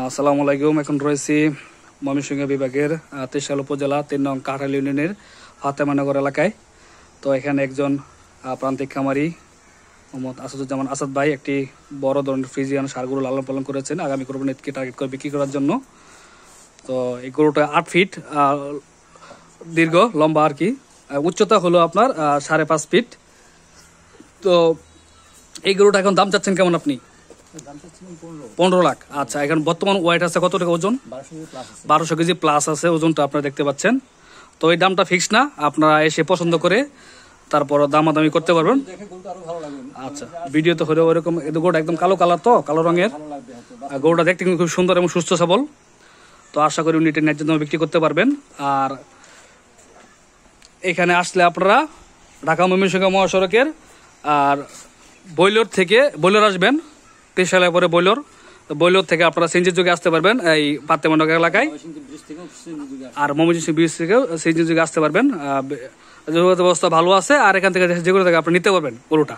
আসসালামু আলাইকুম এখন রয়েছি ময়মনসিংহ বিভাগের তেশাল উপজেলা তিন নং কাঠাল ইউনিয়নের ফাতেমানগর এলাকায় তো এখানে একজন প্রান্তিক খামারি মোহাম্মদ আসাদুজ্জামান আসাদ ভাই একটি বড় ধরনের ফ্রিজিয়ান সারগুলো লালন পালন করেছেন আগামী কোরবান ঈদকে টার্গেট করে বিক্রি করার জন্য তো এই গরুটা আট ফিট দীর্ঘ লম্বা আর কি উচ্চতা হলো আপনার সাড়ে পাঁচ ফিট তো এই গরুটা এখন দাম চাচ্ছেন কেমন আপনি পনেরো লাখ আচ্ছা এখন বর্তমান ওয়াইট আছে কত টাকা ওজন বারোশো কেজি প্লাস আছে ওজনটা আপনারা দেখতে পাচ্ছেন তো এই দামটা ফিক্স না আপনারা এসে পছন্দ করে তারপর দামাদামি করতে পারবেন আচ্ছা ভিডিও তো হলেও এরকম গরুটা একদম কালো কালার তো কালো রঙের গরুটা দেখতে কিন্তু খুব সুন্দর এবং সুস্থ সবল তো আশা করি উনিটের ন্যায্য দামে বিক্রি করতে পারবেন আর এখানে আসলে আপনারা ঢাকা ময়মনসিংহ মহাসড়কের আর বৈলোর থেকে বৈলোর আসবেন তিরশালা পরে বৈলোর বৈলোর থেকে আপনারা সিঞ্জির যুগে আসতে পারবেন এই পাত্তেমণ্ডক এলাকায় আর সিং ব্রিজ থেকেও সিঞ্জির যুগে আসতে পারবেন যোগাযোগ ব্যবস্থা ভালো আছে আর এখান থেকে যেগুলো থেকে আপনি নিতে পারবেন পুরোটা